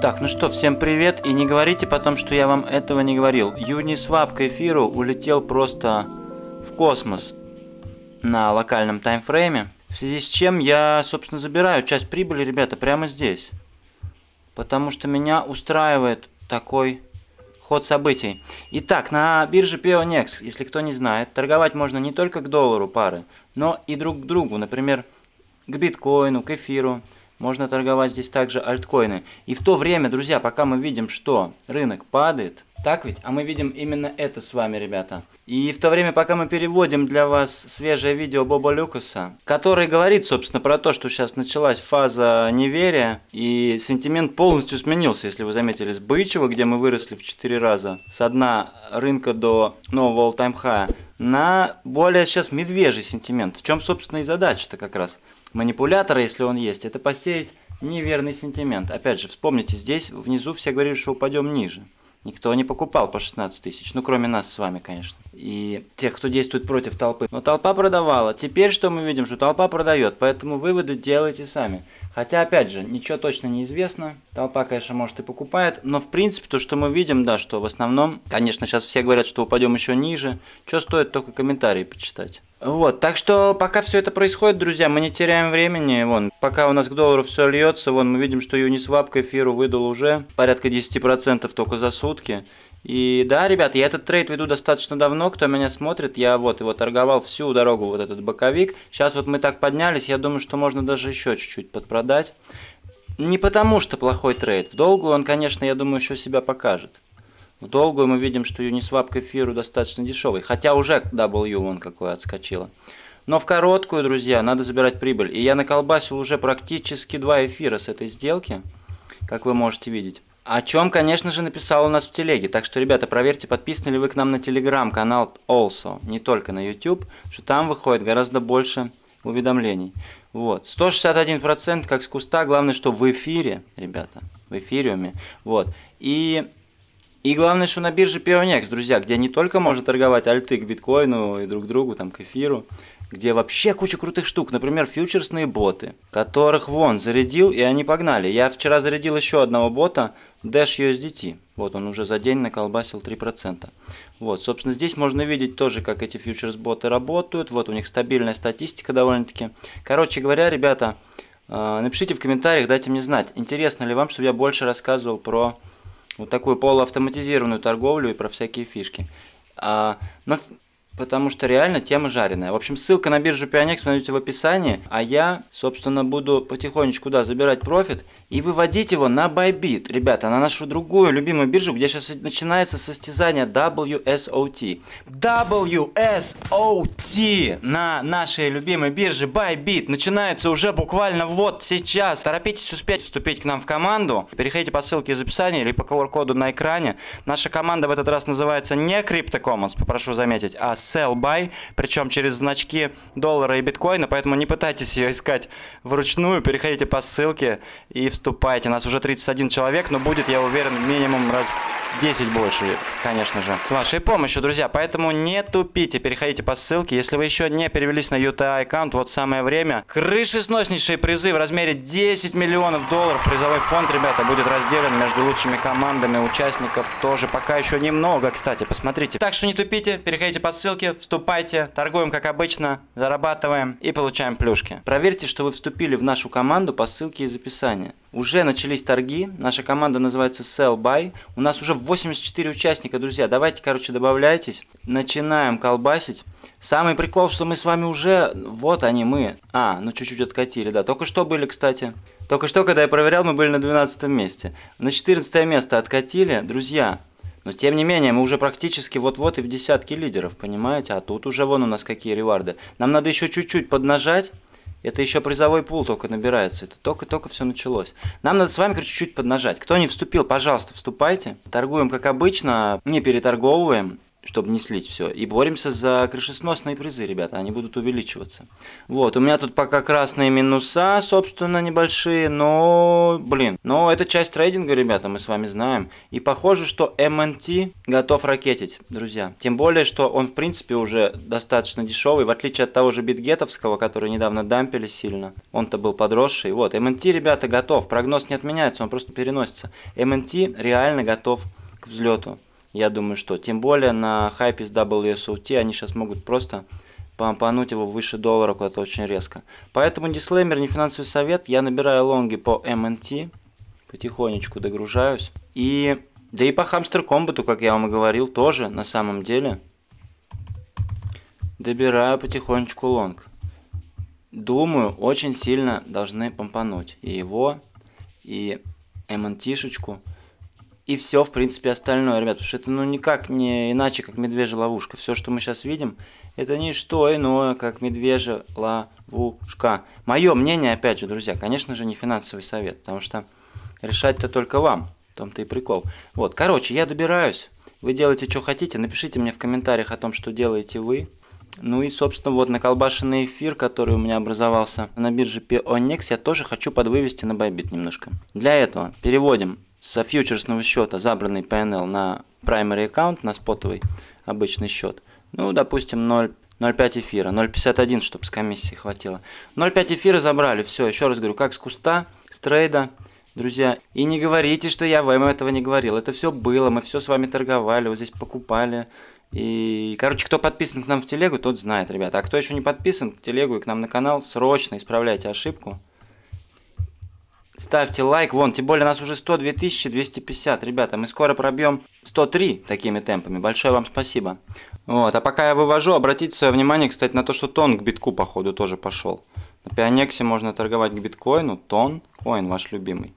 Так, ну что, всем привет, и не говорите потом, что я вам этого не говорил. Uniswap к эфиру улетел просто в космос на локальном таймфрейме, в связи с чем я, собственно, забираю часть прибыли, ребята, прямо здесь. Потому что меня устраивает такой ход событий. Итак, на бирже Pionex, если кто не знает, торговать можно не только к доллару пары, но и друг к другу, например, к биткоину, к эфиру, можно торговать здесь также альткоины. И в то время, друзья, пока мы видим, что рынок падает, так ведь? А мы видим именно это с вами, ребята. И в то время, пока мы переводим для вас свежее видео Боба Люкаса, который говорит, собственно, про то, что сейчас началась фаза неверия, и сентимент полностью сменился, если вы заметили, с бычьего, где мы выросли в 4 раза, с дна рынка до нового all-time high, на более сейчас медвежий сентимент. В чем, собственно, и задача-то как раз. Манипулятора, если он есть, это посеять неверный сентимент. Опять же, вспомните, здесь внизу все говорили, что упадем ниже. Никто не покупал по 16 тысяч, ну кроме нас с вами, конечно. И тех, кто действует против толпы. Но толпа продавала. Теперь что мы видим? Что толпа продает. Поэтому выводы делайте сами. Хотя, опять же, ничего точно не известно. Толпа, конечно, может и покупает. Но, в принципе, то, что мы видим, да, что в основном, конечно, сейчас все говорят, что упадем еще ниже. Что стоит только комментарии почитать. Вот, так что пока все это происходит, друзья, мы не теряем времени, вон, пока у нас к доллару все льется, вон, мы видим, что Uniswap к эфиру выдал уже порядка 10% только за сутки. И да, ребят, я этот трейд веду достаточно давно, кто меня смотрит, я вот его торговал всю дорогу, вот этот боковик. Сейчас вот мы так поднялись, я думаю, что можно даже еще чуть-чуть подпродать. Не потому что плохой трейд, в долгую он, конечно, я думаю, еще себя покажет. В долгую мы видим, что Uniswap к эфиру достаточно дешевый, хотя уже W вон какой отскочило. Но в короткую, друзья, надо забирать прибыль. И я наколбасил уже практически два эфира с этой сделки, как вы можете видеть. О чем, конечно же, написал у нас в телеге. Так что, ребята, проверьте, подписаны ли вы к нам на телеграм-канал also, не только на YouTube, что там выходит гораздо больше уведомлений. Вот. 161% как с куста, главное, что в эфире, ребята, в эфириуме. Вот. И и главное, что на бирже Pionex, друзья, где не только можно торговать альты к биткоину и друг другу, там, к эфиру, где вообще куча крутых штук, например, фьючерсные боты, которых вон зарядил, и они погнали. Я вчера зарядил еще одного бота, Dash USDT. Вот он уже за день наколбасил 3%. Вот, собственно, здесь можно видеть тоже, как эти фьючерс-боты работают. Вот у них стабильная статистика довольно-таки. Короче говоря, ребята, э, напишите в комментариях, дайте мне знать, интересно ли вам, чтобы я больше рассказывал про вот такую полуавтоматизированную торговлю и про всякие фишки. А, но потому что реально тема жареная. В общем, ссылка на биржу Pionex вы найдете в описании, а я, собственно, буду потихонечку, да, забирать профит и выводить его на Bybit, ребята, на нашу другую любимую биржу, где сейчас начинается состязание WSOT. WSOT на нашей любимой бирже Bybit начинается уже буквально вот сейчас. Торопитесь успеть вступить к нам в команду. Переходите по ссылке из описания или по QR-коду на экране. Наша команда в этот раз называется не Crypto Commons, попрошу заметить, а sell buy, причем через значки доллара и биткоина, поэтому не пытайтесь ее искать вручную, переходите по ссылке и вступайте. Нас уже 31 человек, но будет, я уверен, минимум раз 10 больше, конечно же, с вашей помощью, друзья. Поэтому не тупите, переходите по ссылке. Если вы еще не перевелись на UTI аккаунт, вот самое время. Крышесноснейшие призы в размере 10 миллионов долларов. Призовой фонд, ребята, будет разделен между лучшими командами участников. Тоже пока еще немного, кстати, посмотрите. Так что не тупите, переходите по ссылке, вступайте, торгуем как обычно, зарабатываем и получаем плюшки. Проверьте, что вы вступили в нашу команду по ссылке из описания. Уже начались торги, наша команда называется Sell Buy. У нас уже 84 участника, друзья. Давайте, короче, добавляйтесь. Начинаем колбасить. Самый прикол, что мы с вами уже... Вот они мы. А, ну чуть-чуть откатили, да. Только что были, кстати. Только что, когда я проверял, мы были на 12 месте. На 14 место откатили, друзья. Но тем не менее, мы уже практически вот-вот и в десятке лидеров, понимаете? А тут уже вон у нас какие реварды. Нам надо еще чуть-чуть поднажать. Это еще призовой пул только набирается. Это только-только все началось. Нам надо с вами, короче, чуть-чуть поднажать. Кто не вступил, пожалуйста, вступайте. Торгуем, как обычно, не переторговываем чтобы не слить все. И боремся за крышесносные призы, ребята, они будут увеличиваться. Вот, у меня тут пока красные минуса, собственно, небольшие, но, блин, но это часть трейдинга, ребята, мы с вами знаем. И похоже, что MNT готов ракетить, друзья. Тем более, что он, в принципе, уже достаточно дешевый, в отличие от того же битгетовского, который недавно дампили сильно. Он-то был подросший. Вот, MNT, ребята, готов, прогноз не отменяется, он просто переносится. MNT реально готов к взлету. Я думаю, что тем более на хайпе с WSOT они сейчас могут просто помпануть его выше доллара куда-то очень резко. Поэтому дисклеймер, не финансовый совет. Я набираю лонги по MNT, потихонечку догружаюсь. И да и по хамстер комбату, как я вам и говорил, тоже на самом деле добираю потихонечку лонг. Думаю, очень сильно должны помпануть и его, и MNT шечку и все, в принципе, остальное, ребят. Потому что это ну никак не иначе, как медвежья ловушка. Все, что мы сейчас видим, это не что иное, как медвежья ловушка. Мое мнение, опять же, друзья, конечно же, не финансовый совет, потому что решать-то только вам. В том-то и прикол. Вот, короче, я добираюсь. Вы делаете, что хотите. Напишите мне в комментариях о том, что делаете вы. Ну и, собственно, вот на наколбашенный эфир, который у меня образовался на бирже Pionex, я тоже хочу подвывести на Bybit немножко. Для этого переводим со фьючерсного счета забранный PNL на primary аккаунт, на спотовый обычный счет. Ну, допустим, 0, 0,5 эфира, 0,51, чтобы с комиссии хватило. 0,5 эфира забрали, все, еще раз говорю, как с куста, с трейда, друзья. И не говорите, что я вам этого не говорил, это все было, мы все с вами торговали, вот здесь покупали. И, короче, кто подписан к нам в телегу, тот знает, ребята. А кто еще не подписан к телегу и к нам на канал, срочно исправляйте ошибку. Ставьте лайк, вон, тем более нас уже 102 250, ребята, мы скоро пробьем 103 такими темпами, большое вам спасибо. Вот, а пока я вывожу, обратите свое внимание, кстати, на то, что тон к битку, походу, тоже пошел. На пионексе можно торговать к биткоину, тон, коин ваш любимый.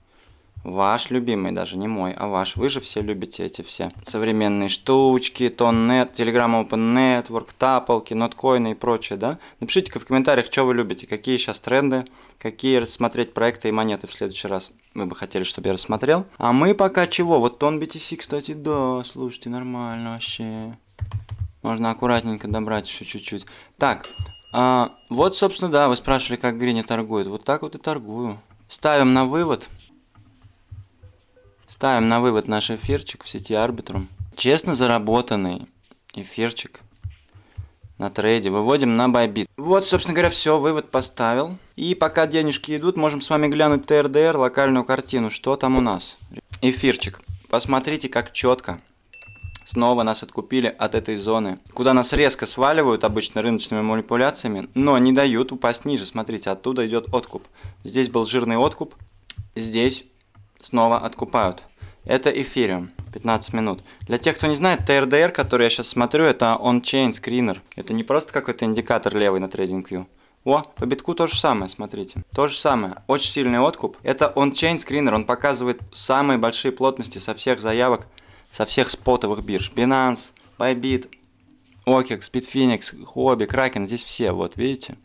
Ваш любимый, даже не мой, а ваш. Вы же все любите эти все современные штучки, Тоннет, Telegram Open Network, Тапалки, Ноткоины и прочее, да? Напишите-ка в комментариях, что вы любите, какие сейчас тренды, какие рассмотреть проекты и монеты в следующий раз. Вы бы хотели, чтобы я рассмотрел. А мы пока чего? Вот Тон BTC, кстати, да, слушайте, нормально вообще. Можно аккуратненько добрать еще чуть-чуть. Так, а, вот, собственно, да, вы спрашивали, как Гриня торгует. Вот так вот и торгую. Ставим на вывод. Ставим на вывод наш эфирчик в сети Arbitrum. Честно заработанный эфирчик на трейде выводим на Bybit. Вот, собственно говоря, все, вывод поставил. И пока денежки идут, можем с вами глянуть ТРДР, локальную картину, что там у нас. Эфирчик. Посмотрите, как четко. Снова нас откупили от этой зоны, куда нас резко сваливают обычно рыночными манипуляциями, но не дают упасть ниже. Смотрите, оттуда идет откуп. Здесь был жирный откуп, здесь снова откупают это эфириум. 15 минут. Для тех, кто не знает, TRDR, который я сейчас смотрю, это on-chain Screener. Это не просто какой-то индикатор левый на TradingView. О, по битку то же самое, смотрите. То же самое, очень сильный откуп. Это on-chain Screener, он показывает самые большие плотности со всех заявок, со всех спотовых бирж. Binance, Bybit, OKEX, Bitfinex, Hobby, Kraken, здесь все, вот видите.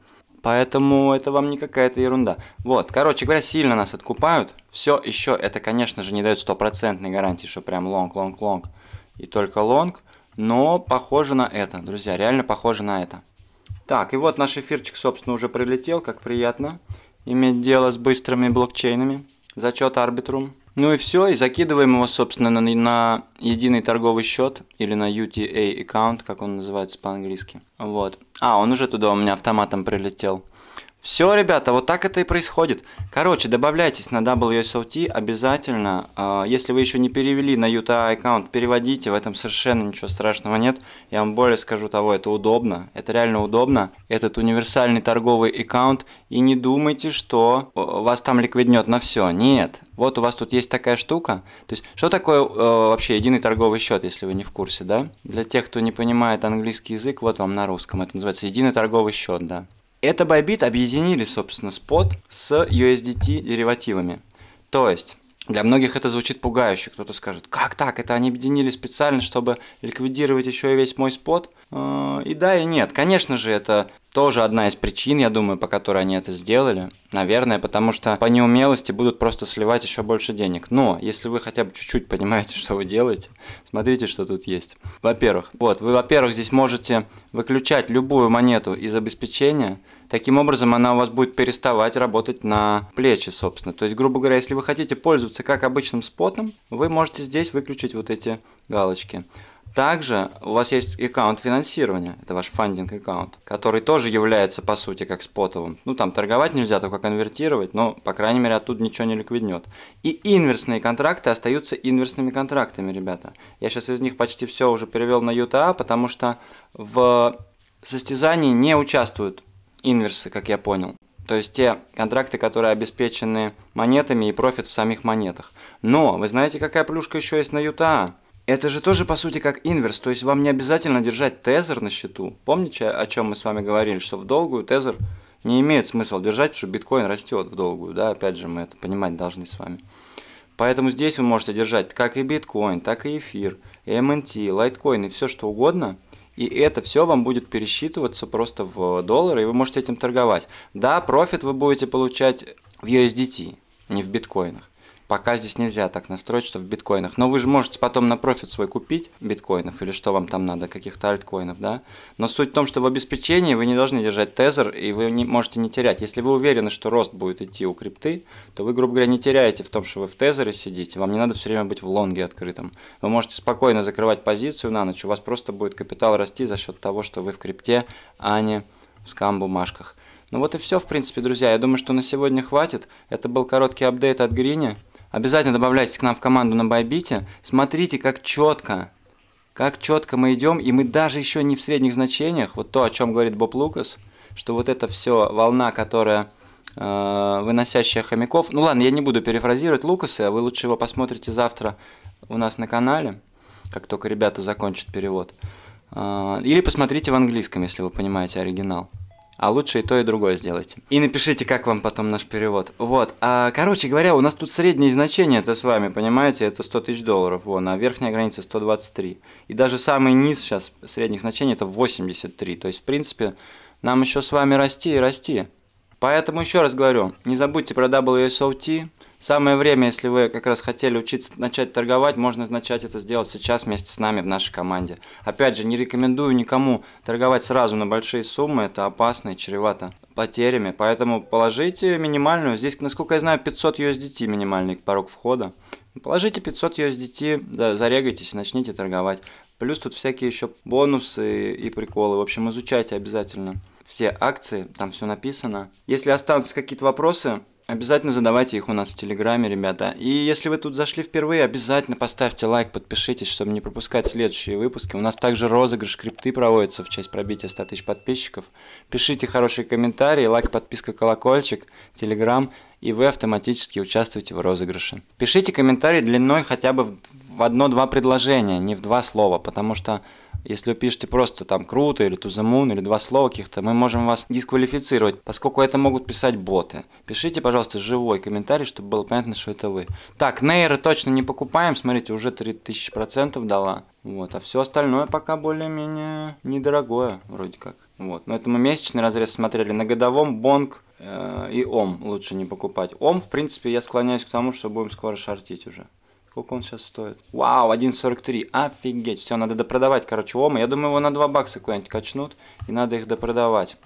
Поэтому это вам не какая-то ерунда. Вот, короче говоря, сильно нас откупают. Все еще, это, конечно же, не дает стопроцентной гарантии, что прям лонг, лонг, лонг и только лонг. Но похоже на это, друзья, реально похоже на это. Так, и вот наш эфирчик, собственно, уже прилетел, как приятно. Иметь дело с быстрыми блокчейнами. Зачет арбитрум. Ну и все, и закидываем его, собственно, на, на единый торговый счет или на UTA аккаунт, как он называется по-английски. Вот. А, он уже туда у меня автоматом прилетел. Все, ребята, вот так это и происходит. Короче, добавляйтесь на WSOT обязательно. А, если вы еще не перевели на UTA аккаунт, переводите, в этом совершенно ничего страшного нет. Я вам более скажу того, это удобно, это реально удобно. Этот универсальный торговый аккаунт. И не думайте, что э, вас там ликвиднет на все. Нет, вот у вас тут есть такая штука. То есть, что такое э, вообще единый торговый счет, если вы не в курсе, да? Для тех, кто не понимает английский язык, вот вам на русском. Это называется единый торговый счет, да. Это Bybit объединили, собственно, спот с USDT деривативами. То есть, для многих это звучит пугающе. Кто-то скажет, как так? Это они объединили специально, чтобы ликвидировать еще и весь мой спот? Э, и да, и нет. Конечно же, это тоже одна из причин, я думаю, по которой они это сделали. Наверное, потому что по неумелости будут просто сливать еще больше денег. Но если вы хотя бы чуть-чуть понимаете, что вы делаете, смотрите, что тут есть. Во-первых, вот, вы, во-первых, здесь можете выключать любую монету из обеспечения. Таким образом, она у вас будет переставать работать на плечи, собственно. То есть, грубо говоря, если вы хотите пользоваться как обычным спотом, вы можете здесь выключить вот эти галочки. Также у вас есть аккаунт финансирования, это ваш фандинг аккаунт, который тоже является по сути как спотовым. Ну там торговать нельзя, только конвертировать, но по крайней мере оттуда ничего не ликвиднет. И инверсные контракты остаются инверсными контрактами, ребята. Я сейчас из них почти все уже перевел на UTA, а, потому что в состязании не участвуют инверсы, как я понял. То есть те контракты, которые обеспечены монетами и профит в самих монетах. Но вы знаете, какая плюшка еще есть на Юта? Это же тоже, по сути, как инверс, то есть вам не обязательно держать тезер на счету. Помните, о чем мы с вами говорили, что в долгую тезер не имеет смысла держать, потому что биткоин растет в долгую, да, опять же, мы это понимать должны с вами. Поэтому здесь вы можете держать как и биткоин, так и эфир, и MNT, эм лайткоин и все что угодно – и это все вам будет пересчитываться просто в доллары, и вы можете этим торговать. Да, профит вы будете получать в USDT, а не в биткоинах. Пока здесь нельзя так настроить, что в биткоинах. Но вы же можете потом на профит свой купить биткоинов или что вам там надо, каких-то альткоинов, да? Но суть в том, что в обеспечении вы не должны держать тезер, и вы не, можете не терять. Если вы уверены, что рост будет идти у крипты, то вы, грубо говоря, не теряете в том, что вы в тезере сидите. Вам не надо все время быть в лонге открытым. Вы можете спокойно закрывать позицию на ночь, у вас просто будет капитал расти за счет того, что вы в крипте, а не в скам-бумажках. Ну вот и все, в принципе, друзья. Я думаю, что на сегодня хватит. Это был короткий апдейт от Гриня. Обязательно добавляйтесь к нам в команду на Байбите. Смотрите, как четко, как четко мы идем, и мы даже еще не в средних значениях. Вот то, о чем говорит Боб Лукас, что вот это все волна, которая э, выносящая хомяков. Ну ладно, я не буду перефразировать Лукаса, а вы лучше его посмотрите завтра у нас на канале, как только ребята закончат перевод. Э, или посмотрите в английском, если вы понимаете оригинал а лучше и то, и другое сделайте. И напишите, как вам потом наш перевод. Вот, а, короче говоря, у нас тут среднее значение, это с вами, понимаете, это 100 тысяч долларов, вон, а верхняя граница 123. И даже самый низ сейчас средних значений это 83, то есть, в принципе, нам еще с вами расти и расти. Поэтому еще раз говорю, не забудьте про WSOT, Самое время, если вы как раз хотели учиться начать торговать, можно начать это сделать сейчас вместе с нами в нашей команде. Опять же, не рекомендую никому торговать сразу на большие суммы, это опасно и чревато потерями, поэтому положите минимальную, здесь, насколько я знаю, 500 USDT минимальный порог входа. Положите 500 USDT, да, зарегайтесь, начните торговать. Плюс тут всякие еще бонусы и приколы, в общем, изучайте обязательно все акции, там все написано. Если останутся какие-то вопросы, Обязательно задавайте их у нас в Телеграме, ребята. И если вы тут зашли впервые, обязательно поставьте лайк, подпишитесь, чтобы не пропускать следующие выпуски. У нас также розыгрыш крипты проводится в честь пробития 100 тысяч подписчиков. Пишите хорошие комментарии, лайк, подписка, колокольчик, Телеграм, и вы автоматически участвуете в розыгрыше. Пишите комментарии длиной хотя бы в одно-два предложения, не в два слова, потому что если вы пишете просто там круто или to the moon, или два слова каких-то, мы можем вас дисквалифицировать, поскольку это могут писать боты. Пишите, пожалуйста, живой комментарий, чтобы было понятно, что это вы. Так, нейры точно не покупаем, смотрите, уже 3000% дала. Вот, а все остальное пока более-менее недорогое, вроде как. Вот, но это мы месячный разрез смотрели. На годовом Бонг э, и Ом лучше не покупать. Ом, в принципе, я склоняюсь к тому, что будем скоро шортить уже. Сколько он сейчас стоит? Вау, 1.43. Офигеть. Все, надо допродавать, короче, Ома. Я думаю, его на 2 бакса куда-нибудь качнут. И надо их допродавать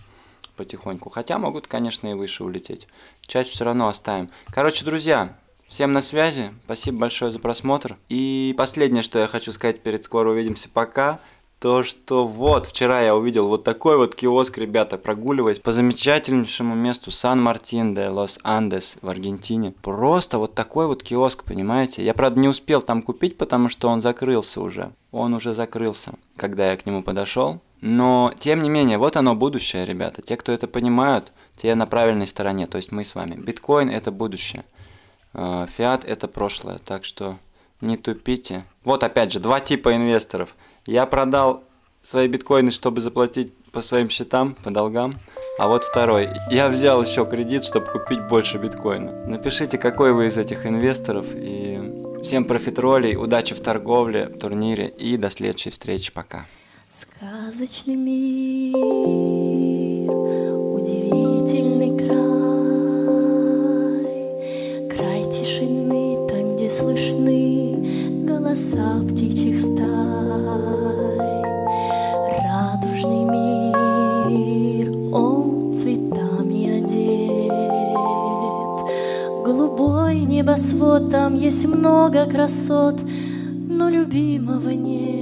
потихоньку. Хотя могут, конечно, и выше улететь. Часть все равно оставим. Короче, друзья, всем на связи. Спасибо большое за просмотр. И последнее, что я хочу сказать перед скоро увидимся. Пока то, что вот вчера я увидел вот такой вот киоск, ребята, прогуливаясь по замечательнейшему месту Сан-Мартин де Лос-Андес в Аргентине. Просто вот такой вот киоск, понимаете? Я, правда, не успел там купить, потому что он закрылся уже. Он уже закрылся, когда я к нему подошел. Но, тем не менее, вот оно будущее, ребята. Те, кто это понимают, те на правильной стороне, то есть мы с вами. Биткоин – это будущее. А, фиат – это прошлое, так что не тупите. Вот опять же, два типа инвесторов – я продал свои биткоины, чтобы заплатить по своим счетам, по долгам. А вот второй. Я взял еще кредит, чтобы купить больше биткоина. Напишите, какой вы из этих инвесторов. И всем профитролей, удачи в торговле, в турнире. И до следующей встречи. Пока. Сказочный мир. Здесь много красот, но любимого нет.